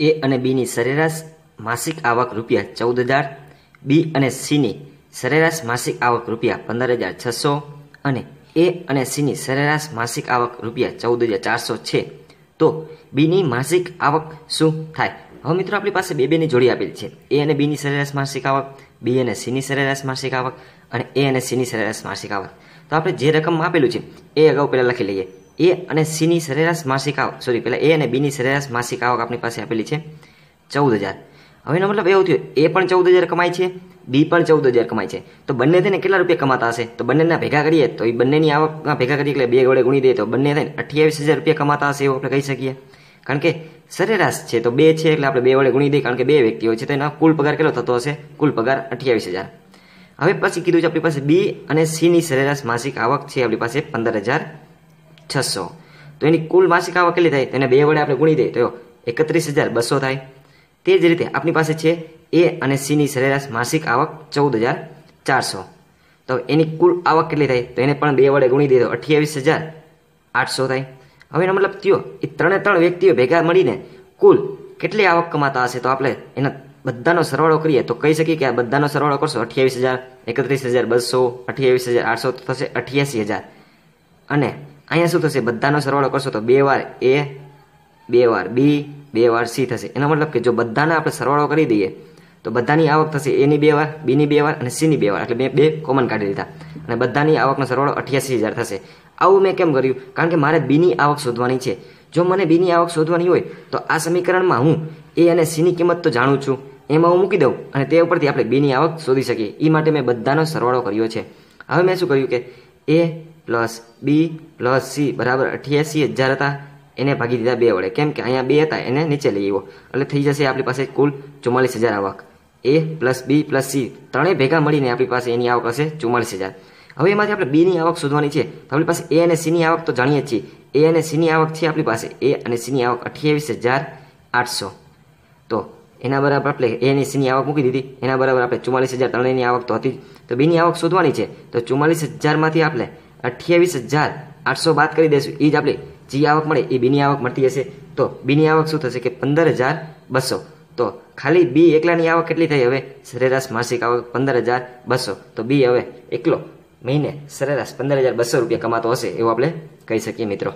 એ અને બીની સરેરાશ માસિક આવક રૂપિયા ચૌદ હજાર બી અને સીની સરેરાશ માસિક આવક રૂપિયા પંદર હજાર છસો અને એ અને સીની સરેરાશ માસિક આવક રૂપિયા ચૌદ હજાર ચારસો છે તો બીની માસિક આવક શું થાય હવે મિત્રો આપણી પાસે બે બેની જોડી આપેલી છે એ અને બીની સરેરાશ માસિક આવક બી અને સીની સરેરાશ માસિક આવક અને એ અને સીની સરેરાશ માસિક આવક તો આપણે જે રકમમાં આપેલું છે એ અગાઉ પહેલાં લખી લઈએ એ અને સીની સરેરાશ માસિક આવક સોરી પહેલાં એ અને બીની સરેરાશ માસિક આવક આપણી પાસે આપેલી છે ચૌદ હજાર હવેનો મતલબ એવું થયો એ પણ ચૌદ હજાર કમાય છે બી પણ ચૌદ હજાર કમાય છે તો બંને થઈને કેટલા રૂપિયા કમાતા હશે તો બંનેના ભેગા કરીએ તો એ બંનેની આવકમાં ભેગા કરીએ એટલે બે વડે ગુણી દઈએ તો બંને થઈને અઠ્યાવીસ હજાર રૂપિયા કમાતા હશે એવું આપણે કહી શકીએ કારણ કે સરેરાશ છે તો બે છે એટલે આપણે બે વડે ગુણી દઈએ કારણ કે બે વ્યક્તિઓ છે તો એનો કુલ પગાર કેટલો થતો હશે કુલ પગાર અઠ્યાવીસ હજાર હવે પછી કીધું છે આપણી પાસે બી અને સીની સરેરાશ માસિક આવક છે આપણી પાસે પંદર હજાર છસો તો એની કુલ માસિક આવક કેટલી થાય તેને બે વડે આપણે ગુણી દઈએ તો એકત્રીસ હજાર બસો થાય તે જ રીતે આપણી પાસે છે એ અને સીની સરેરાશ માસિક આવક ચૌદ હજાર ચારસો તો એની કુલ આવક કેટલી થાય તો એને પણ બે વડે ગુણી દઈએ તો અઠ્યાવીસ હજાર આઠસો થાય હવે એનો મતલબ થયો એ ત્રણે ત્રણ વ્યક્તિઓ ભેગા મળીને કુલ કેટલી આવક કમાતા હશે તો આપણે એના બધાનો સરવાળો કરીએ તો કહી શકીએ કે આ બધાનો સરવાળો કરશો અઠ્યાવીસ હજાર એકત્રીસ હજાર બસો અઠ્યાવીસ હજાર આઠસો થશે અઠ્યાસી હજાર અને અહીંયા શું થશે બધાનો સરવાળો કરશો તો બે વાર એ બે વાર બી બે વાર સી થશે એનો મતલબ કે જો બધાના આપણે સરવાળો કરી દઈએ તો બધાની આવક થશે એની બે વાર બીની બે વાર અને સીની બે વાર એટલે મેં બે કોમન કાઢી લીધા અને બધાની આવકનો સરવાળો અઠ્યાસી હજાર થશે આવું મેં કેમ કર્યું કારણ કે મારે બીની આવક શોધવાની છે જો મને બીની આવક શોધવાની હોય તો આ સમીકરણમાં હું એ અને સીની કિંમત તો જાણું છું એમાં હું મૂકી દઉં અને તે ઉપરથી આપણે બીની આવક શોધી શકીએ એ માટે મેં બધાનો સરવાળો કર્યો છે હવે મેં શું કર્યું કે A plus B plus C બરાબર અઠ્યાસી હજાર હતા એને ભાગી દીધા બે વડે કેમ કે અહીંયા બે હતા એને નીચે લઈ આવ્યો એટલે થઈ જશે આપણી પાસે કુલ ચુમ્માલીસ હજાર આવક A plus B plus C ત્રણે ભેગા મળીને આપણી પાસે એની આવક હશે ચુમ્માલીસ હજાર હવે એમાંથી આપણે બીની આવક શોધવાની છે તો આપણી પાસે એ અને સીની આવક તો જાણીએ છીએ એ અને સીની આવક છે આપણી પાસે એ અને સીની આવક અઠ્યાવીસ હજાર આઠસો તો એના બરાબર આપણે એ અને સીની આવક મૂકી દીધી એના બરાબર આપણે ચુમ્માલીસ હજાર ત્રણેની આવક તો હતી તો બીની આવક શોધવાની છે તો ચુમ્માલીસ હજારમાંથી આપણે અઠ્યાવીસ હજાર આઠસો બાદ કરી દઈશું એ જ આપણે જે આવક મળે એ બીની આવક મળતી હશે તો બીની આવક શું થશે કે પંદર હજાર બસો તો ખાલી બી એકલાની આવક કેટલી થઈ હવે સરેરાશ માસિક આવક પંદર હજાર બસો તો બી હવે એકલો મહિને સરેરાશ પંદર હજાર બસો રૂપિયા કમાતો હશે એવું આપણે કહી શકીએ મિત્રો